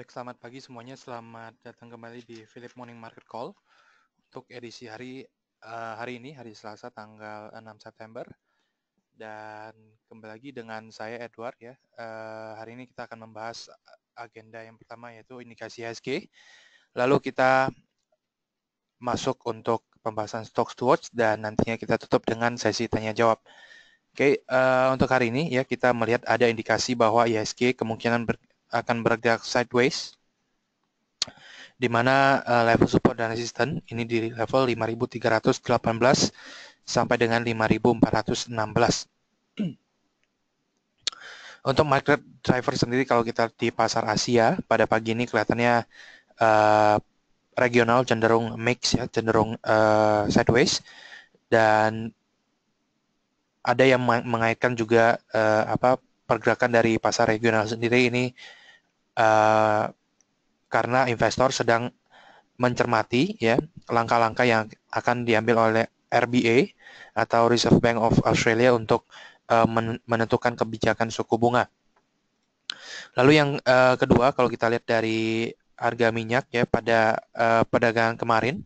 Baik, selamat pagi semuanya. Selamat datang kembali di Philip Morning Market Call untuk edisi hari uh, hari ini, hari Selasa tanggal 6 September. Dan kembali lagi dengan saya Edward ya. Uh, hari ini kita akan membahas agenda yang pertama yaitu indikasi HSG. Lalu kita masuk untuk pembahasan stocks to watch dan nantinya kita tutup dengan sesi tanya jawab. Oke, okay, uh, eh, untuk hari ini ya kita melihat ada indikasi bahwa IHSG kemungkinan ber, akan bergerak sideways di mana uh, level support dan resistance ini di level 5318 sampai dengan 5416. Untuk market driver sendiri kalau kita di pasar Asia pada pagi ini kelihatannya uh, regional cenderung mix ya, cenderung uh, sideways dan ada yang mengaitkan juga uh, apa pergerakan dari pasar regional sendiri ini Eh, karena investor sedang mencermati ya langkah-langkah yang akan diambil oleh RBA atau Reserve Bank of Australia untuk uh, menentukan kebijakan suku bunga. Lalu yang uh, kedua kalau kita lihat dari harga minyak ya pada uh, perdagangan kemarin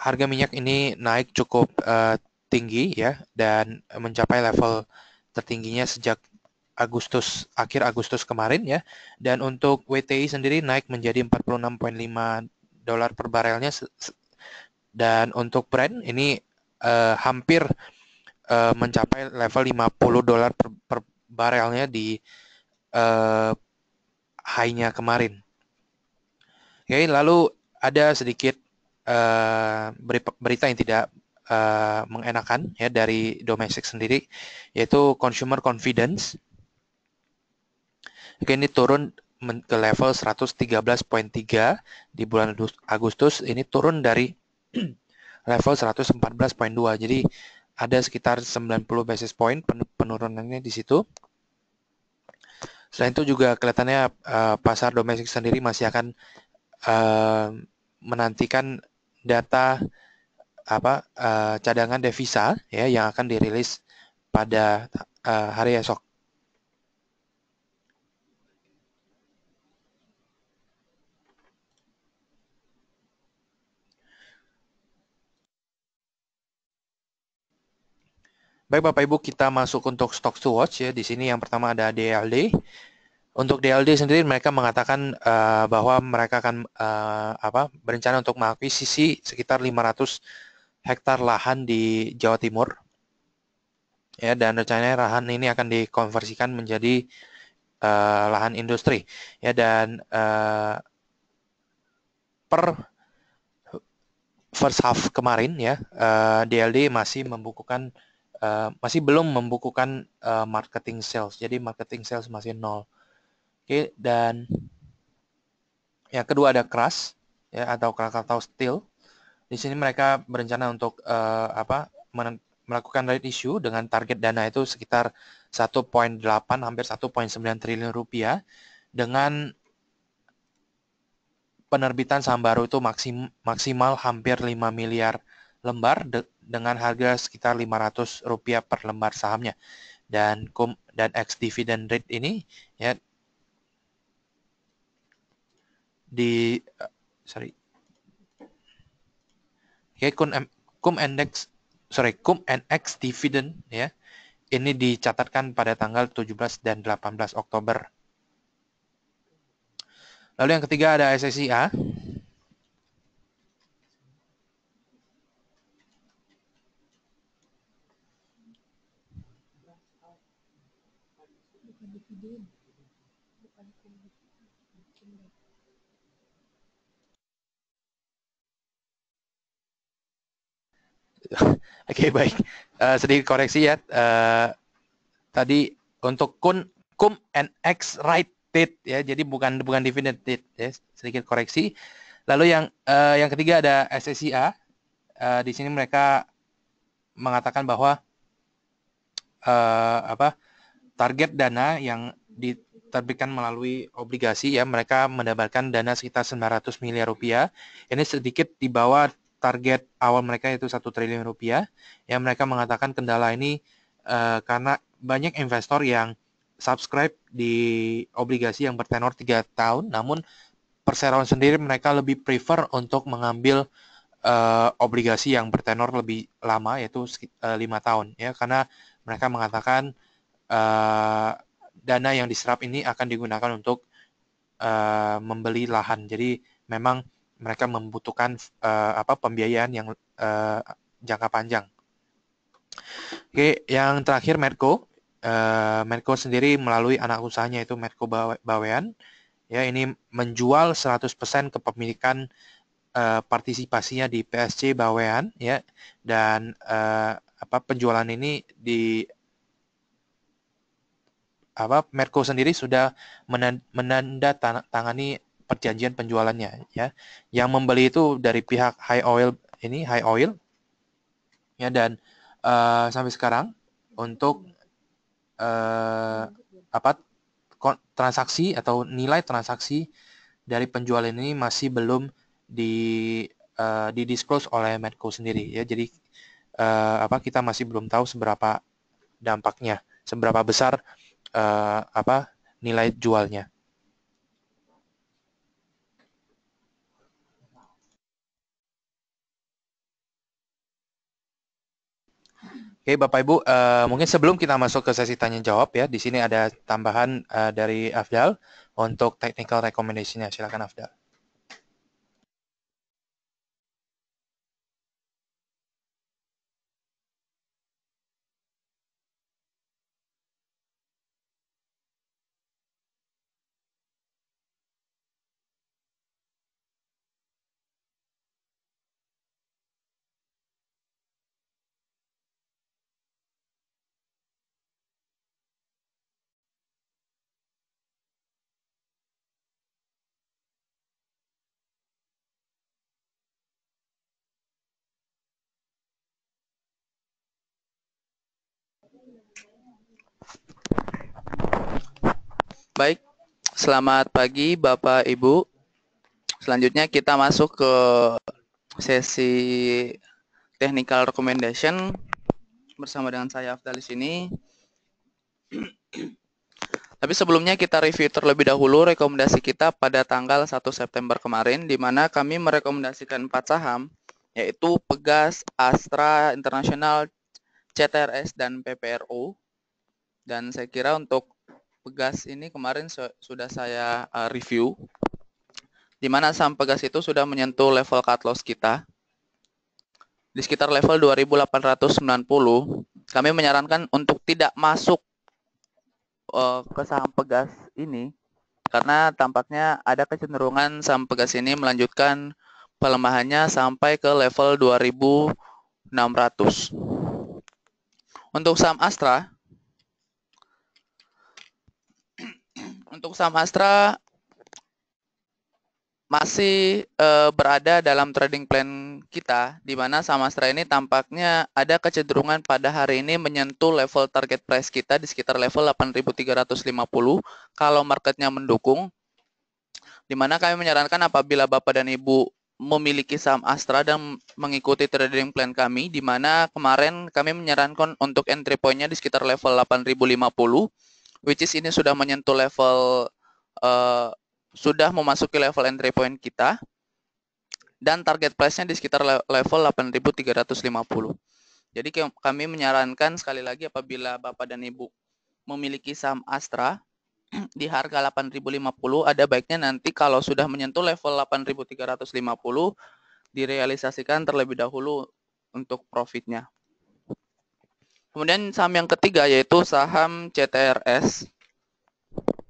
harga minyak ini naik cukup uh, tinggi ya dan mencapai level tertingginya sejak Agustus akhir Agustus kemarin ya. Dan untuk WTI sendiri naik menjadi 46.5 dolar per barelnya dan untuk Brent ini uh, hampir uh, mencapai level 50 dolar per, per barelnya di uh, high-nya kemarin. Oke, okay, lalu ada sedikit uh, berita yang tidak uh, mengenakan ya dari domestik sendiri yaitu consumer confidence Oke, ini turun ke level 113.3 di bulan Agustus. Ini turun dari level 114.2. Jadi ada sekitar 90 basis point penurunannya di situ. Selain itu juga kelihatannya uh, pasar domestik sendiri masih akan uh, menantikan data apa uh, cadangan devisa ya yang akan dirilis pada uh, hari esok. Baik Bapak Ibu, kita masuk untuk stock to watch ya. Di sini yang pertama ada DLD. Untuk DLD sendiri mereka mengatakan uh, bahwa mereka akan uh, apa berencana untuk mengakuisisi sekitar 500 hektar lahan di Jawa Timur. Ya, dan rencananya lahan ini akan dikonversikan menjadi uh, lahan industri. Ya, dan uh, per first half kemarin ya, uh, DLD masih membukukan uh, masih belum membukukan uh, marketing sales. Jadi marketing sales masih nol. Oke, okay, dan yang kedua ada Kras ya atau Krakatau Steel. Di sini mereka berencana untuk uh, apa? melakukan rate issue dengan target dana itu sekitar 1.8 hampir 1.9 triliun rupiah dengan penerbitan saham baru itu maksim, maksimal hampir 5 miliar lembar de dengan harga sekitar rp rupiah per lembar sahamnya. Dan kom dan ex dividend rate ini ya di uh, sorry ya kum, kum index sorry kum and ex dividend ya ini dicatatkan pada tanggal 17 dan 18 Oktober. Lalu yang ketiga ada SSIA bukan dividen bukan bikin Oke okay, baik, uh, sedikit koreksi ya. Uh, tadi untuk kun cum and x rated ya, jadi bukan bukan dividend ya. Sedikit koreksi. Lalu yang uh, yang ketiga ada SSIA. Uh, di sini mereka mengatakan bahwa uh, apa target dana yang diterbitkan melalui obligasi ya mereka mendapatkan dana sekitar 900 miliar rupiah ini sedikit di bawah target awal mereka yaitu satu triliun rupiah ya mereka mengatakan kendala ini uh, karena banyak investor yang subscribe di obligasi yang bertenor 3 tahun namun perseroan sendiri mereka lebih prefer untuk mengambil uh, obligasi yang bertenor lebih lama yaitu eh, lima uh, tahun ya karena mereka mengatakan uh, dana yang diserap ini akan digunakan untuk uh, membeli lahan. Jadi memang mereka membutuhkan uh, apa pembiayaan yang uh, jangka panjang. Oke, yang terakhir Merco, Uh, Merco sendiri melalui anak usahanya itu Merco Bawean. Ya, ini menjual 100% kepemilikan uh, partisipasinya di PSC Bawean ya dan uh, apa penjualan ini di apa Merco sendiri sudah menandatangani perjanjian penjualannya ya. Yang membeli itu dari pihak High Oil ini High Oil ya dan uh, sampai sekarang untuk uh, apa transaksi atau nilai transaksi dari penjual ini masih belum di uh, didisclose oleh Medco sendiri ya. Jadi uh, apa kita masih belum tahu seberapa dampaknya, seberapa besar uh, apa nilai jualnya. Oke, okay, Bapak Ibu, uh, mungkin sebelum kita masuk ke sesi tanya jawab ya, di sini ada tambahan uh, dari Afdal untuk technical recommendation-nya. Silakan Afdal. Baik, selamat pagi Bapak Ibu. Selanjutnya kita masuk ke sesi technical recommendation bersama dengan saya Afdal di sini. Tapi sebelumnya kita review terlebih dahulu rekomendasi kita pada tanggal 1 September kemarin, di mana kami merekomendasikan 4 saham, yaitu Pegas, Astra, International, CTRS, dan PPRO. Dan saya kira untuk pegas ini kemarin sudah saya uh, review, di mana saham pegas itu sudah menyentuh level cut loss kita di sekitar level 2890. Kami menyarankan untuk tidak masuk uh, ke saham pegas ini karena tampaknya ada kecenderungan saham pegas ini melanjutkan pelemahannya sampai ke level 2600. Untuk saham Astra, untuk saham Astra masih uh, berada dalam trading plan kita, di mana saham Astra ini tampaknya ada kecenderungan pada hari ini menyentuh level target price kita di sekitar level 8.350 kalau marketnya mendukung. Di mana kami menyarankan apabila Bapak dan Ibu memiliki saham Astra dan mengikuti trading plan kami, di mana kemarin kami menyarankan untuk entry point-nya di sekitar level 8.050 which is ini sudah menyentuh level uh, sudah memasuki level entry point kita dan target price-nya di sekitar level 8.350. Jadi kami menyarankan sekali lagi apabila Bapak dan Ibu memiliki saham Astra di harga 8.050 ada baiknya nanti kalau sudah menyentuh level 8.350 direalisasikan terlebih dahulu untuk profitnya. Kemudian saham yang ketiga yaitu saham CTRS.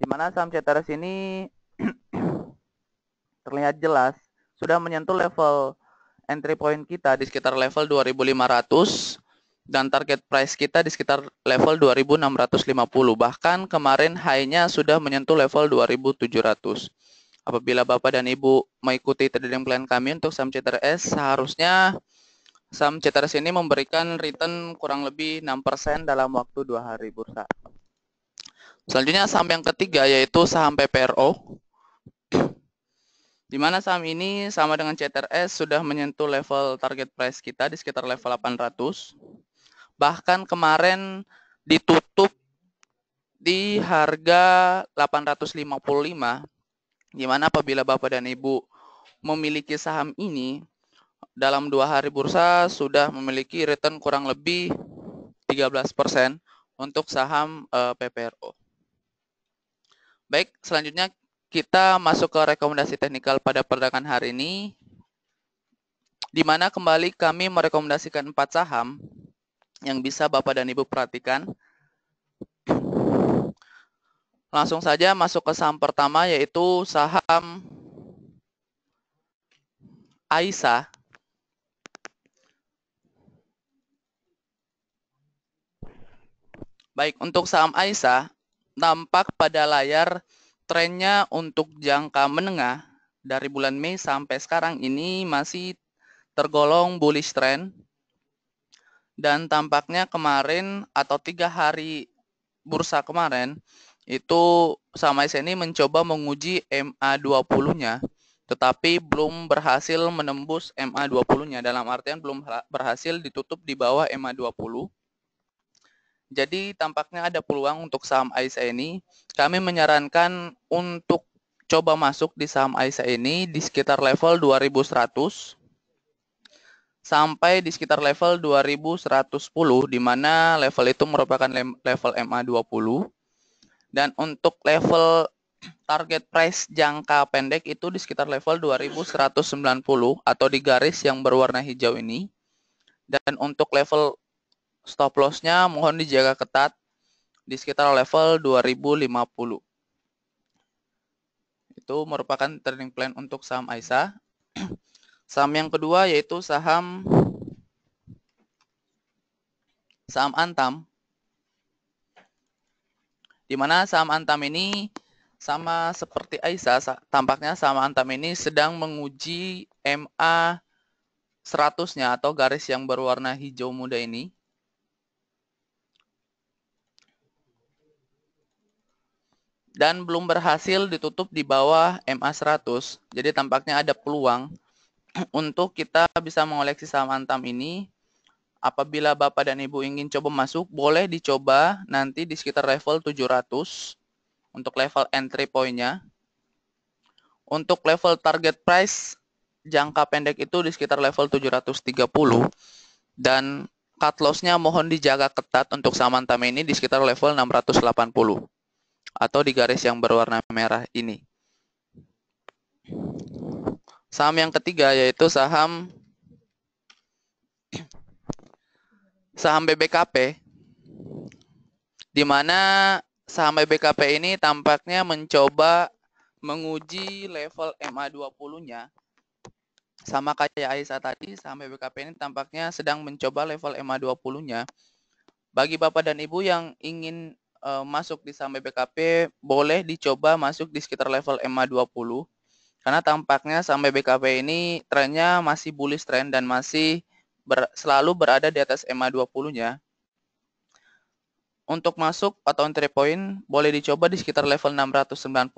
Di mana saham CTRS ini terlihat jelas sudah menyentuh level entry point kita di sekitar level 2500 dan target price kita di sekitar level 2650. Bahkan kemarin high-nya sudah menyentuh level 2700. Apabila Bapak dan Ibu mengikuti trading plan kami untuk saham CTRS, seharusnya saham ceteris ini memberikan return kurang lebih 6% dalam waktu dua hari bursa. Selanjutnya saham yang ketiga yaitu saham PPRO. Di mana saham ini sama dengan CTRS sudah menyentuh level target price kita di sekitar level 800. Bahkan kemarin ditutup di harga 855 Di mana apabila Bapak dan Ibu memiliki saham ini dalam dua hari bursa sudah memiliki return kurang lebih 13% untuk saham uh, eh, PPRO. Baik, selanjutnya kita masuk ke rekomendasi teknikal pada perdagangan hari ini, di mana kembali kami merekomendasikan empat saham yang bisa Bapak dan Ibu perhatikan. Langsung saja masuk ke saham pertama yaitu saham AISA Baik, untuk saham AISA nampak pada layar trennya untuk jangka menengah dari bulan Mei sampai sekarang ini masih tergolong bullish trend dan tampaknya kemarin atau tiga hari bursa kemarin itu saham AISA ini mencoba menguji MA20-nya tetapi belum berhasil menembus MA20-nya dalam artian belum berhasil ditutup di bawah MA20 jadi tampaknya ada peluang untuk saham AISA ini. Kami menyarankan untuk coba masuk di saham AISA ini di sekitar level 2100 sampai di sekitar level 2110 di mana level itu merupakan level MA20 dan untuk level target price jangka pendek itu di sekitar level 2190 atau di garis yang berwarna hijau ini dan untuk level Stop loss-nya mohon dijaga ketat di sekitar level 2050. Itu merupakan trading plan untuk saham AISA. Saham yang kedua yaitu saham saham Antam. Di mana saham Antam ini sama seperti Aisa. tampaknya saham Antam ini sedang menguji MA 100-nya atau garis yang berwarna hijau muda ini. dan belum berhasil ditutup di bawah MA 100. Jadi tampaknya ada peluang untuk kita bisa mengoleksi saham Antam ini. Apabila Bapak dan Ibu ingin coba masuk, boleh dicoba nanti di sekitar level 700 untuk level entry point-nya. Untuk level target price jangka pendek itu di sekitar level 730 dan cut loss-nya mohon dijaga ketat untuk saham Antam ini di sekitar level 680 atau di garis yang berwarna merah ini. Saham yang ketiga yaitu saham saham BBKP di mana saham BBKP ini tampaknya mencoba menguji level MA20-nya sama kayak Aisyah tadi, saham BBKP ini tampaknya sedang mencoba level MA20-nya. Bagi Bapak dan Ibu yang ingin uh, masuk di saham BBKP boleh dicoba masuk di sekitar level ma 20 karena tampaknya saham BBKP ini trennya masih bullish trend dan masih ber, selalu berada di atas MA 20-nya. Untuk masuk atau entry point boleh dicoba di sekitar level 695.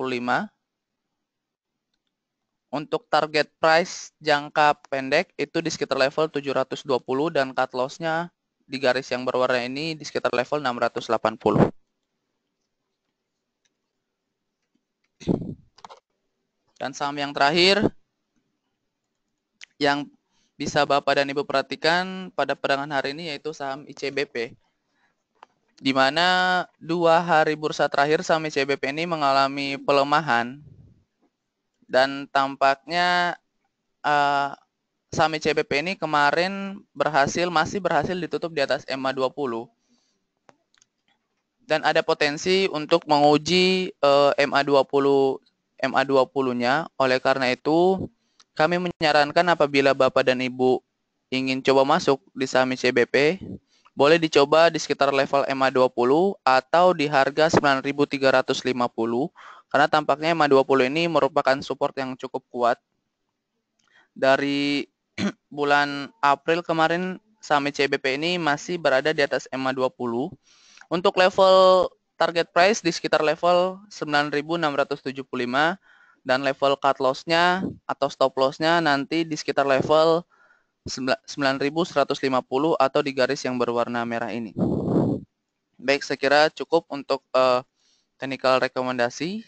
Untuk target price jangka pendek itu di sekitar level 720 dan cut loss-nya di garis yang berwarna ini di sekitar level 680. Dan saham yang terakhir yang bisa Bapak dan Ibu perhatikan pada perdagangan hari ini yaitu saham ICBP. Di mana dua hari bursa terakhir saham ICBP ini mengalami pelemahan dan tampaknya uh, saham ICBP ini kemarin berhasil masih berhasil ditutup di atas MA 20 dan ada potensi untuk menguji uh, MA20 MA20-nya. Oleh karena itu, kami menyarankan apabila Bapak dan Ibu ingin coba masuk di saham CBP, boleh dicoba di sekitar level MA20 atau di harga 9.350 karena tampaknya MA20 ini merupakan support yang cukup kuat. Dari bulan April kemarin saham CBP ini masih berada di atas MA20 untuk level target price di sekitar level 9.675 dan level cut loss-nya atau stop loss-nya nanti di sekitar level 9.150 atau di garis yang berwarna merah ini. Baik, saya kira cukup untuk uh, technical rekomendasi.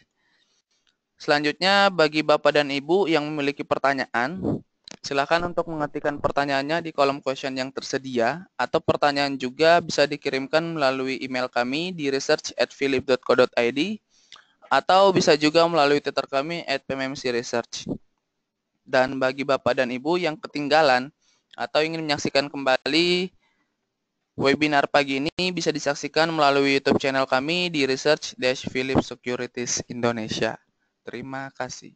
Selanjutnya, bagi Bapak dan Ibu yang memiliki pertanyaan, Silakan untuk mengetikkan pertanyaannya di kolom question yang tersedia atau pertanyaan juga bisa dikirimkan melalui email kami di research@philip.co.id atau bisa juga melalui Twitter kami at PMMC Research. Dan bagi Bapak dan Ibu yang ketinggalan atau ingin menyaksikan kembali Webinar pagi ini bisa disaksikan melalui YouTube channel kami di Research Philip Securities Indonesia. Terima kasih.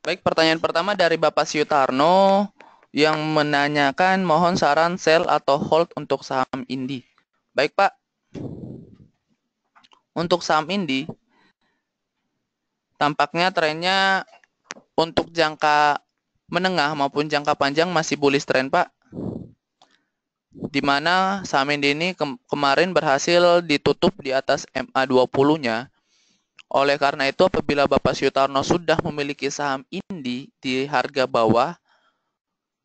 Baik, pertanyaan pertama dari Bapak Siutarno yang menanyakan mohon saran sell atau hold untuk saham Indi. Baik, Pak. Untuk saham Indi, tampaknya trennya untuk jangka menengah maupun jangka panjang masih bullish tren Pak. Di mana saham Indi ini kemarin berhasil ditutup di atas MA20-nya oleh karena itu, apabila Bapak Syutarno sudah memiliki saham INDI di harga bawah,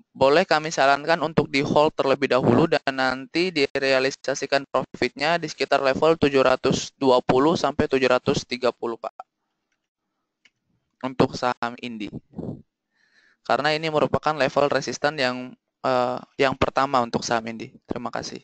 boleh kami sarankan untuk di hold terlebih dahulu dan nanti direalisasikan profitnya di sekitar level 720 sampai 730, Pak. Untuk saham INDI. Karena ini merupakan level resisten yang uh, yang pertama untuk saham INDI. Terima kasih.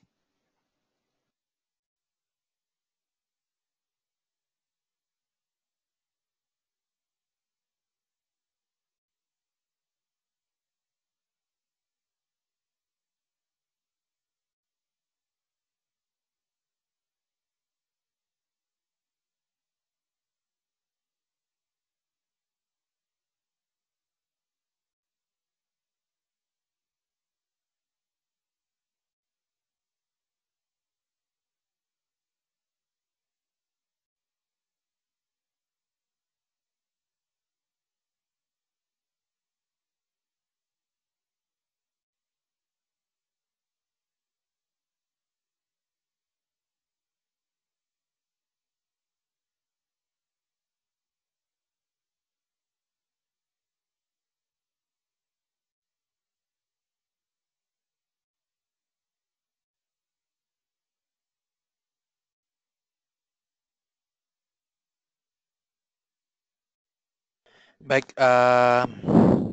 Baik, uh,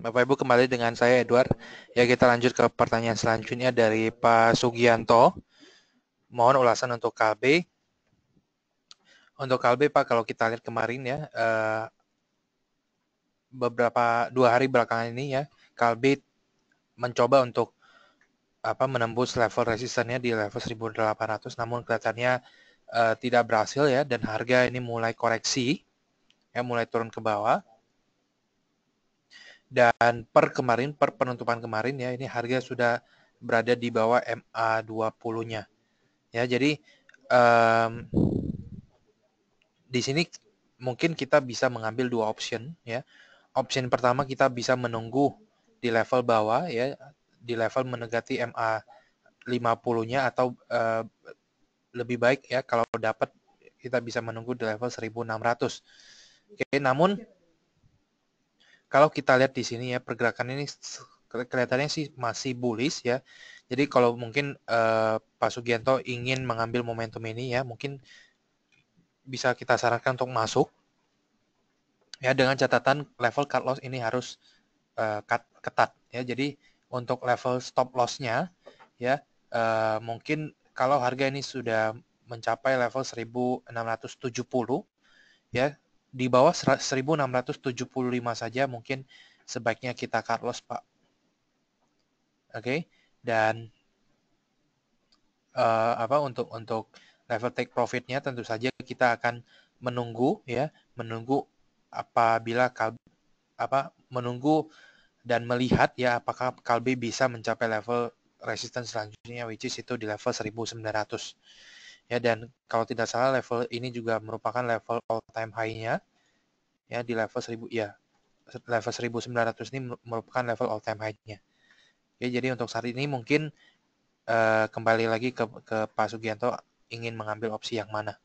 Bapak Ibu kembali dengan saya Edward. Ya kita lanjut ke pertanyaan selanjutnya dari Pak Sugianto. Mohon ulasan untuk KB. Untuk KB Pak, kalau kita lihat kemarin ya, uh, beberapa dua hari belakangan ini ya, KB mencoba untuk apa menembus level resistennya di level 1800, namun kelihatannya uh, tidak berhasil ya dan harga ini mulai koreksi, ya mulai turun ke bawah dan per kemarin per penutupan kemarin ya ini harga sudah berada di bawah MA20-nya. Ya, jadi um, di sini mungkin kita bisa mengambil dua option ya. Option pertama kita bisa menunggu di level bawah ya, di level menegati MA 50-nya atau uh, lebih baik ya kalau dapat kita bisa menunggu di level 1600. Oke, namun kalau kita lihat di sini ya pergerakan ini kelihatannya sih masih bullish ya. Jadi kalau mungkin uh, Pak Sugianto ingin mengambil momentum ini ya, mungkin bisa kita sarankan untuk masuk ya dengan catatan level cut loss ini harus uh, cut, ketat ya. Jadi untuk level stop lossnya ya uh, mungkin kalau harga ini sudah mencapai level 1670 ya di bawah 1675 saja mungkin sebaiknya kita cut loss Pak. Oke, okay? dan uh, apa untuk untuk level take profitnya tentu saja kita akan menunggu ya, menunggu apabila kal apa menunggu dan melihat ya apakah kalbi bisa mencapai level resistance selanjutnya which is itu di level 1900 ya dan kalau tidak salah level ini juga merupakan level all time high-nya ya di level 1000 ya level 1900 ini merupakan level all time high-nya ya jadi untuk saat ini mungkin uh, kembali lagi ke ke Pak Sugianto ingin mengambil opsi yang mana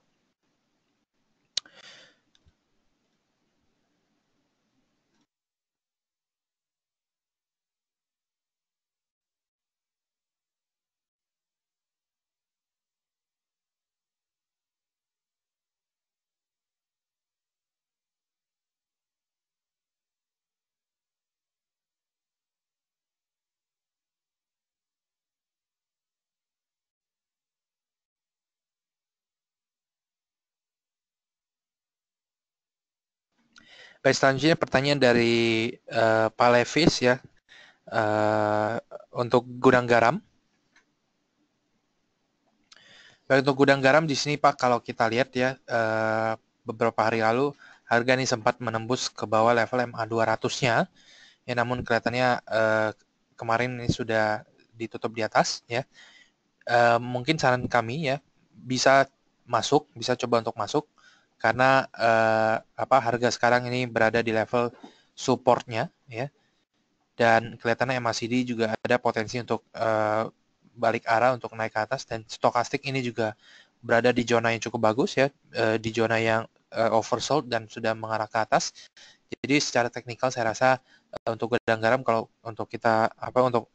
baik selanjutnya pertanyaan dari uh, Pak Levis ya. Uh, untuk gudang garam. Baik, untuk gudang garam di sini Pak, kalau kita lihat ya, uh, beberapa hari lalu harga ini sempat menembus ke bawah level MA200-nya. Ya, namun kelihatannya uh, kemarin ini sudah ditutup di atas ya. Uh, mungkin saran kami ya, bisa masuk, bisa coba untuk masuk karena uh, apa harga sekarang ini berada di level supportnya ya dan kelihatannya MACD juga ada potensi untuk uh, balik arah untuk naik ke atas dan stokastik ini juga berada di zona yang cukup bagus ya uh, di zona yang uh, oversold dan sudah mengarah ke atas jadi secara teknikal saya rasa uh, untuk gedang garam kalau untuk kita apa untuk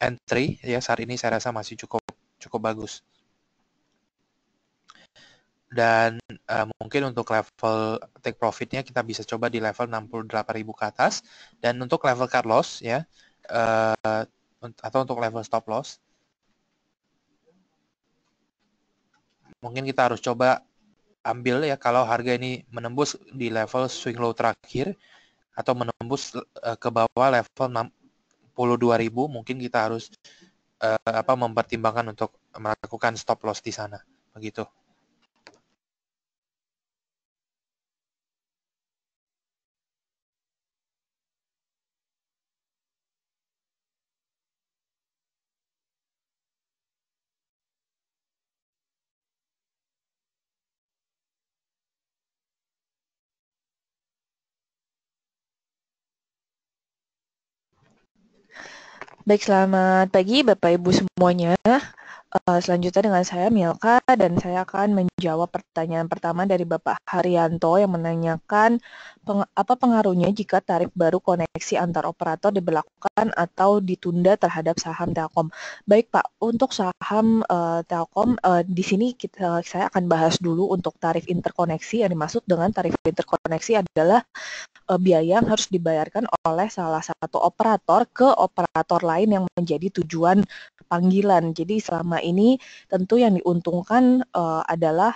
entry ya saat ini saya rasa masih cukup cukup bagus dan uh, mungkin untuk level take profitnya kita bisa coba di level 68.000 ke atas dan untuk level cut loss ya uh, atau untuk level stop loss mungkin kita harus coba ambil ya kalau harga ini menembus di level swing low terakhir atau menembus uh, ke bawah level 62.000 mungkin kita harus uh, apa mempertimbangkan untuk melakukan stop loss di sana begitu. Baik, selamat pagi Bapak Ibu semuanya. Eh, selanjutnya dengan saya Milka dan saya akan menjawab pertanyaan pertama dari Bapak Haryanto yang menanyakan peng apa pengaruhnya jika tarif baru koneksi antar operator diberlakukan atau ditunda terhadap saham Telkom. Baik Pak, untuk saham uh, Telkom uh, di sini kita saya akan bahas dulu untuk tarif interkoneksi yang dimaksud dengan tarif interkoneksi adalah uh, biaya yang harus dibayarkan oleh salah satu operator ke operator lain yang menjadi tujuan panggilan. Jadi selama ini tentu yang diuntungkan uh, adalah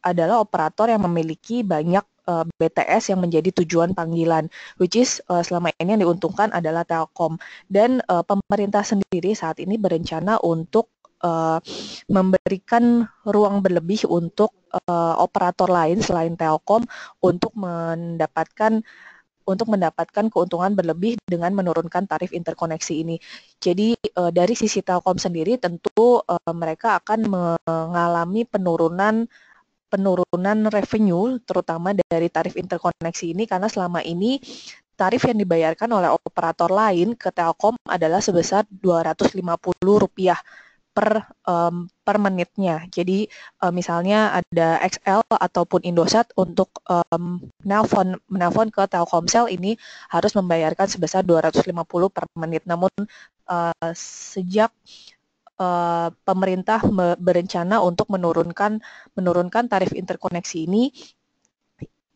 adalah operator yang memiliki banyak eh, BTS yang menjadi tujuan panggilan, which is uh, selama ini yang diuntungkan adalah Telkom dan uh, pemerintah sendiri saat ini berencana untuk uh, memberikan ruang berlebih untuk uh, operator lain selain Telkom untuk mendapatkan untuk mendapatkan keuntungan berlebih dengan menurunkan tarif interkoneksi ini. Jadi uh, dari sisi Telkom sendiri tentu uh, mereka akan mengalami penurunan penurunan revenue terutama dari tarif interkoneksi ini karena selama ini tarif yang dibayarkan oleh operator lain ke Telkom adalah sebesar Rp250 per um, per menitnya. Jadi um, misalnya ada XL ataupun Indosat untuk um, menelpon menelpon ke Telkomsel ini harus membayarkan sebesar 250 per menit. Namun uh, sejak Uh, pemerintah berencana untuk menurunkan menurunkan tarif interkoneksi ini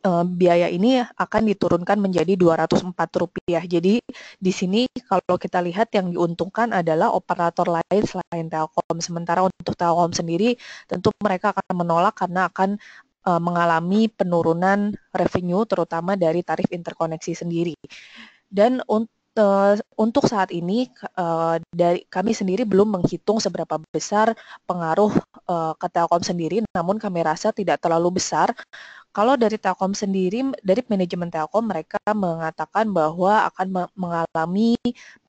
Eh, biaya ini akan diturunkan menjadi Rp204. Jadi di sini kalau kita lihat yang diuntungkan adalah operator lain selain Telkom. Sementara untuk Telkom sendiri tentu mereka akan menolak karena akan eh, mengalami penurunan revenue terutama dari tarif interkoneksi sendiri. Dan untuk eh, untuk saat ini dari kami sendiri belum menghitung seberapa besar pengaruh ke Telkom sendiri, namun kami rasa tidak terlalu besar kalau dari Telkom sendiri, dari manajemen Telkom mereka mengatakan bahwa akan mengalami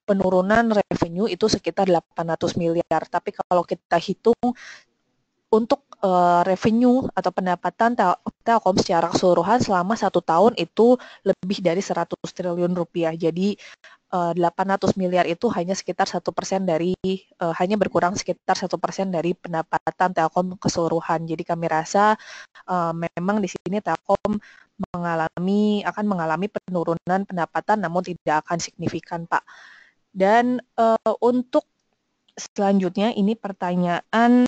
penurunan revenue itu sekitar 800 miliar. Tapi kalau kita hitung untuk eh, revenue atau pendapatan tel Telkom secara keseluruhan selama satu tahun itu lebih dari 100 triliun rupiah. Jadi 800 eh, miliar itu hanya sekitar satu persen dari uh, hanya berkurang sekitar satu persen dari pendapatan Telkom keseluruhan. Jadi kami rasa uh, memang di sini Telkom mengalami akan mengalami penurunan pendapatan, namun tidak akan signifikan, Pak. Dan uh, untuk selanjutnya ini pertanyaan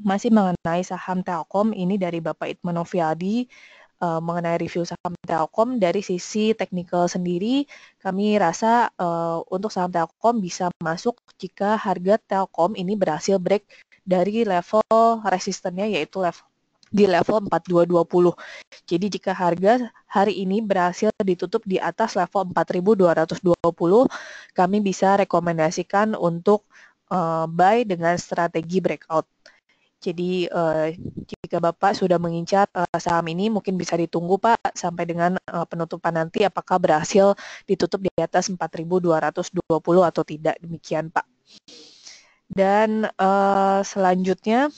masih mengenai saham Telkom ini dari Bapak Itmanovialdi. Uh, uh, mengenai review saham Telkom dari sisi teknikal sendiri kami rasa uh, untuk saham Telkom bisa masuk jika harga Telkom ini berhasil break dari level resistennya yaitu level di level 4220. Jadi jika harga hari ini berhasil ditutup di atas level 4220, kami bisa rekomendasikan untuk uh, buy dengan strategi breakout. Jadi uh, jika Bapak sudah mengincar uh, saham ini mungkin bisa ditunggu Pak sampai dengan uh, penutupan nanti apakah berhasil ditutup di atas 4.220 atau tidak demikian Pak. Dan uh, selanjutnya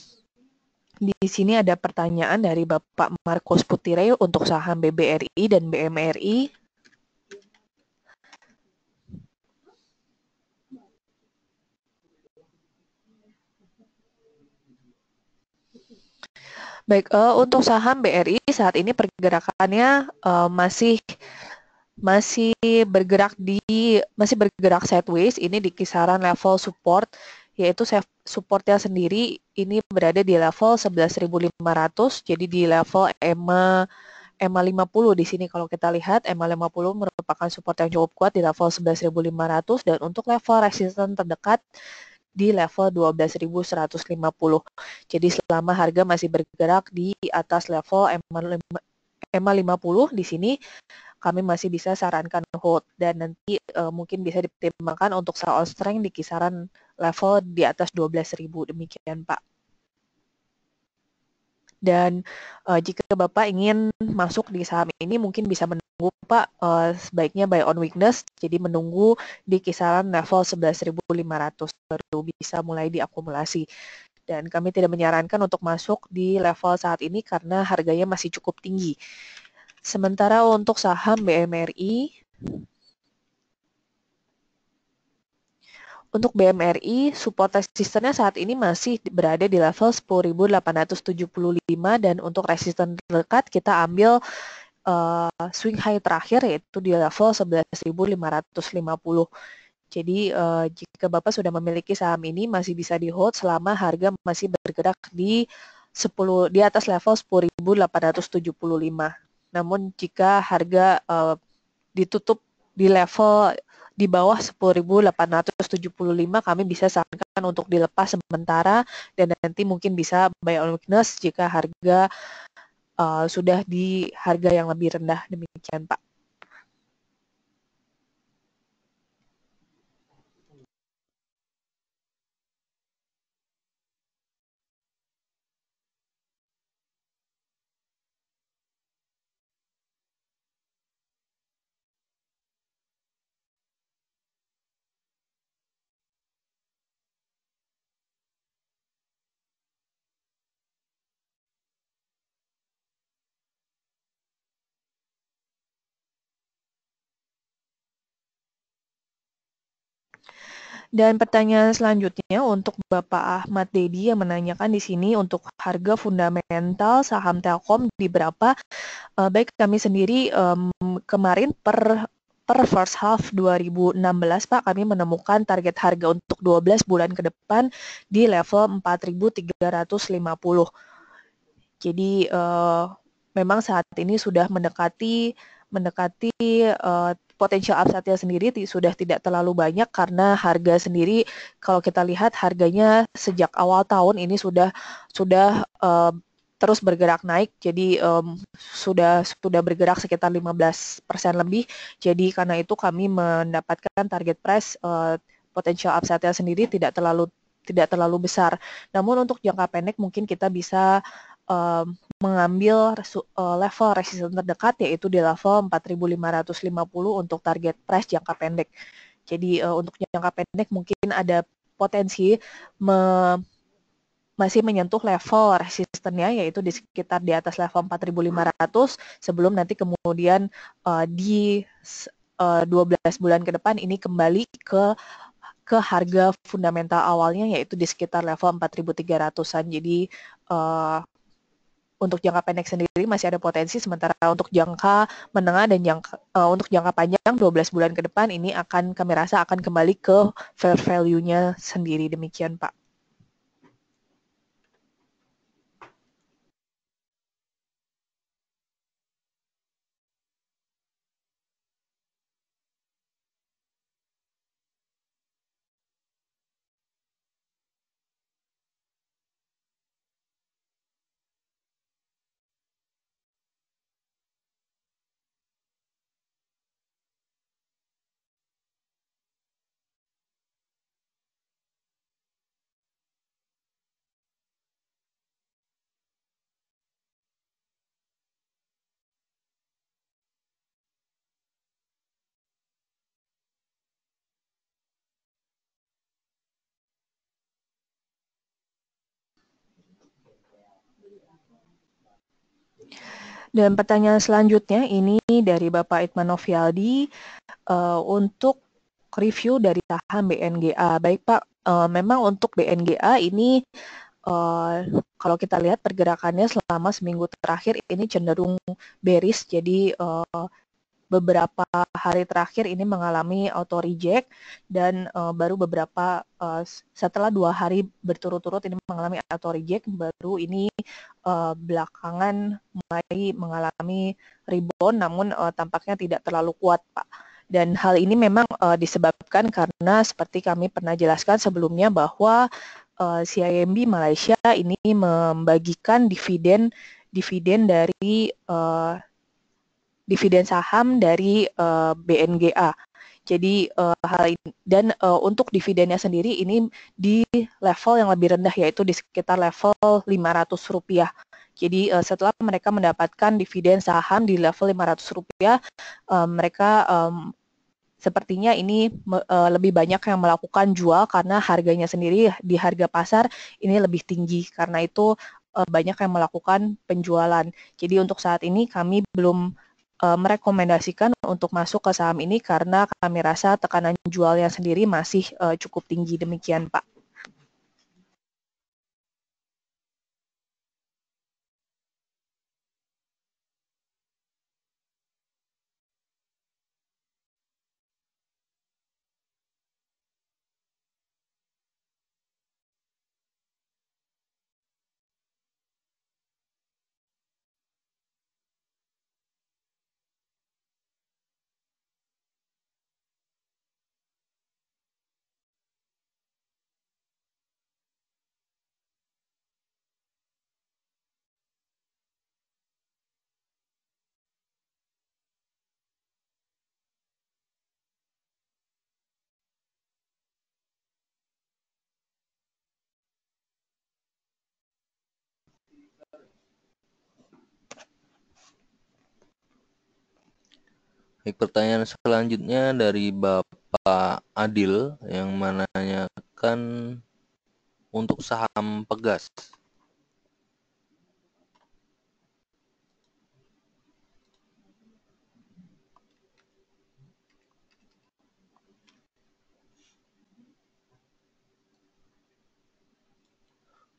di sini ada pertanyaan dari Bapak Markus Putire untuk saham BBRI dan BMRI Baik, uh, untuk saham BRI saat ini pergerakannya uh, masih masih bergerak di masih bergerak sideways ini di kisaran level support yaitu supportnya sendiri ini berada di level 11.500 jadi di level EMA EMA 50 di sini kalau kita lihat EMA 50 merupakan support yang cukup kuat di level 11.500 dan untuk level resisten terdekat di level 12.150. Jadi selama harga masih bergerak di atas level EMA 50 di sini kami masih bisa sarankan hold dan nanti uh, mungkin bisa dipertimbangkan untuk sell on strength di kisaran level di atas 12.000 demikian Pak dan uh, jika Bapak ingin masuk di saham ini mungkin bisa menunggu Pak uh, sebaiknya buy on weakness jadi menunggu di kisaran level 11.500 baru bisa mulai diakumulasi dan kami tidak menyarankan untuk masuk di level saat ini karena harganya masih cukup tinggi. Sementara untuk saham BMRI Untuk BMRI, support resistennya saat ini masih berada di level 10.875 dan untuk resisten terdekat kita ambil uh, swing high terakhir yaitu di level 11.550. Jadi uh, jika Bapak sudah memiliki saham ini masih bisa di hold selama harga masih bergerak di 10 di atas level 10.875. Namun jika harga uh, ditutup di level di bawah 10.875 kami bisa sarankan untuk dilepas sementara dan nanti mungkin bisa buy on weakness jika harga uh, sudah di harga yang lebih rendah demikian Pak. Dan pertanyaan selanjutnya untuk Bapak Ahmad Dedi yang menanyakan di sini untuk harga fundamental saham Telkom di berapa? Uh, baik kami sendiri um, kemarin per per first half 2016 Pak kami menemukan target harga untuk 12 bulan ke depan di level 4350. Jadi uh, memang saat ini sudah mendekati mendekati uh, potensial upside-nya sendiri sudah tidak terlalu banyak karena harga sendiri kalau kita lihat harganya sejak awal tahun ini sudah sudah um, terus bergerak naik jadi um, sudah sudah bergerak sekitar 15% lebih. Jadi karena itu kami mendapatkan target price uh, eh, potensial upside-nya sendiri tidak terlalu tidak terlalu besar. Namun untuk jangka pendek mungkin kita bisa um, mengambil resu, uh, level resisten terdekat yaitu di level 4550 untuk target price jangka pendek. Jadi uh, untuk jangka pendek mungkin ada potensi me masih menyentuh level resistennya yaitu di sekitar di atas level 4500 sebelum nanti kemudian uh, di uh, 12 bulan ke depan ini kembali ke ke harga fundamental awalnya yaitu di sekitar level 4300-an. Jadi uh, untuk jangka pendek sendiri masih ada potensi sementara untuk jangka menengah dan jangka uh, untuk jangka panjang 12 bulan ke depan ini akan kami rasa akan kembali ke fair value-nya sendiri demikian Pak. Dan pertanyaan selanjutnya ini dari Bapak Itman Novialdi uh, untuk review dari saham BNGA. Baik Pak, uh, memang untuk BNGA ini uh, kalau kita lihat pergerakannya selama seminggu terakhir ini cenderung beris jadi uh, beberapa hari terakhir ini mengalami auto reject dan uh, baru beberapa uh, setelah dua hari berturut-turut ini mengalami auto reject baru ini uh, belakangan mulai mengalami rebound namun uh, tampaknya tidak terlalu kuat pak dan hal ini memang uh, disebabkan karena seperti kami pernah jelaskan sebelumnya bahwa uh, CIMB Malaysia ini membagikan dividen dividen dari uh, dividen saham dari uh, eh, BNGA. Jadi uh, hal ini, dan uh, untuk dividennya sendiri ini di level yang lebih rendah yaitu di sekitar level Rp500. Jadi uh, setelah mereka mendapatkan dividen saham di level Rp500, uh, mereka um, sepertinya ini uh, lebih banyak yang melakukan jual karena harganya sendiri di harga pasar ini lebih tinggi. Karena itu uh, banyak yang melakukan penjualan. Jadi untuk saat ini kami belum uh, merekomendasikan untuk masuk ke saham ini karena kami rasa tekanan jualnya sendiri masih uh, cukup tinggi demikian Pak. Baik, pertanyaan selanjutnya dari Bapak Adil yang menanyakan untuk saham Pegas.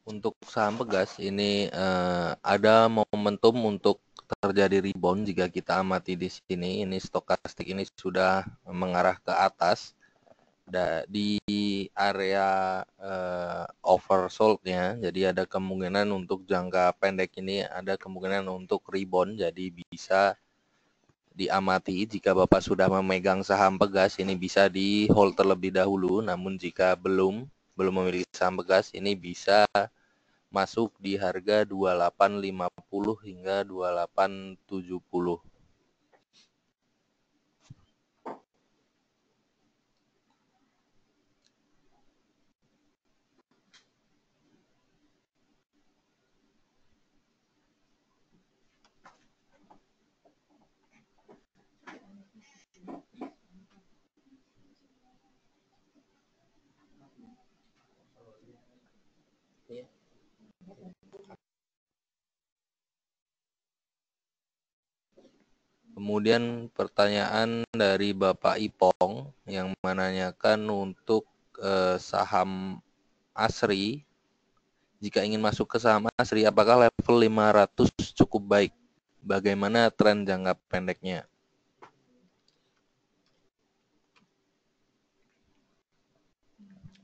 untuk saham pegas ini uh, ada momentum untuk terjadi rebound jika kita amati di sini. Ini stokastik ini sudah mengarah ke atas di area uh, oversoldnya jadi ada kemungkinan untuk jangka pendek ini ada kemungkinan untuk rebound jadi bisa diamati jika Bapak sudah memegang saham pegas ini bisa di hold terlebih dahulu namun jika belum belum memiliki saham bekas ini bisa masuk di harga 2850 hingga 2870. Kemudian pertanyaan dari Bapak Ipong yang menanyakan untuk eh, saham Asri. Jika ingin masuk ke saham Asri, apakah level 500 cukup baik? Bagaimana tren jangka pendeknya?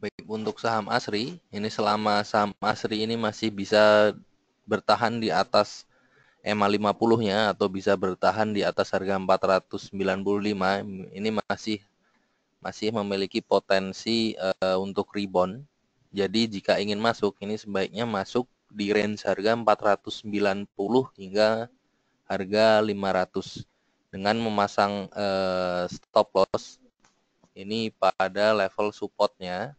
Baik, untuk saham Asri, ini selama saham Asri ini masih bisa bertahan di atas EMA 50-nya atau bisa bertahan di atas harga 495 ini masih masih memiliki potensi uh, untuk rebound. Jadi jika ingin masuk ini sebaiknya masuk di range harga 490 hingga harga 500 dengan memasang uh, stop loss ini pada level supportnya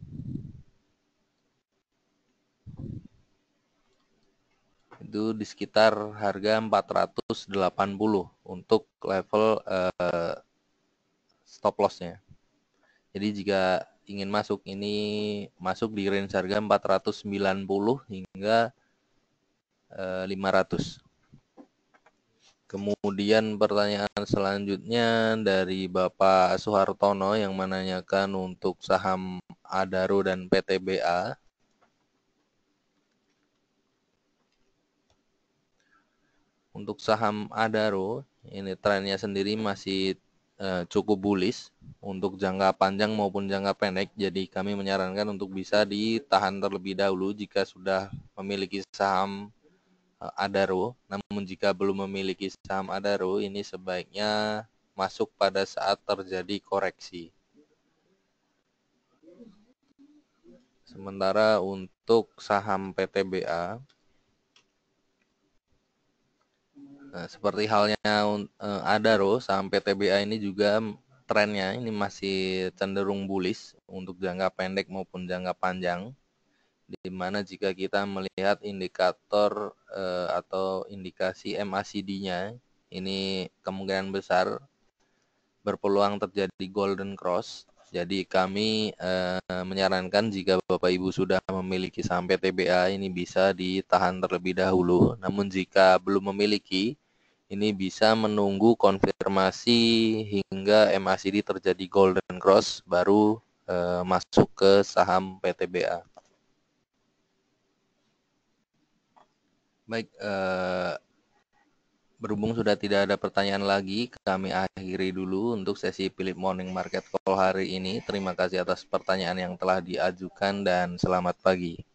itu di sekitar harga 480 untuk level uh, stop lossnya. Jadi jika ingin masuk ini masuk di range harga 490 hingga uh, eh, 500. Kemudian pertanyaan selanjutnya dari Bapak Soehartono yang menanyakan untuk saham Adaro dan PTBA Untuk saham Adaro, ini trennya sendiri masih uh, cukup bullish untuk jangka panjang maupun jangka pendek. Jadi kami menyarankan untuk bisa ditahan terlebih dahulu jika sudah memiliki saham uh, Adaro. Namun jika belum memiliki saham Adaro, ini sebaiknya masuk pada saat terjadi koreksi. Sementara untuk saham PTBA Eh, seperti halnya uh, eh, Adaro saham PTBA ini juga trennya ini masih cenderung bullish untuk jangka pendek maupun jangka panjang di mana jika kita melihat indikator uh, atau indikasi MACD-nya ini kemungkinan besar berpeluang terjadi golden cross. Jadi kami menyarankan jika Bapak Ibu sudah memiliki sampai TBA ini bisa ditahan terlebih dahulu. Namun jika belum memiliki ini bisa menunggu konfirmasi hingga MACD terjadi golden cross baru eh, masuk ke saham PTBA. Baik, eh, berhubung sudah tidak ada pertanyaan lagi, kami akhiri dulu untuk sesi Philip Morning Market Call hari ini. Terima kasih atas pertanyaan yang telah diajukan dan selamat pagi.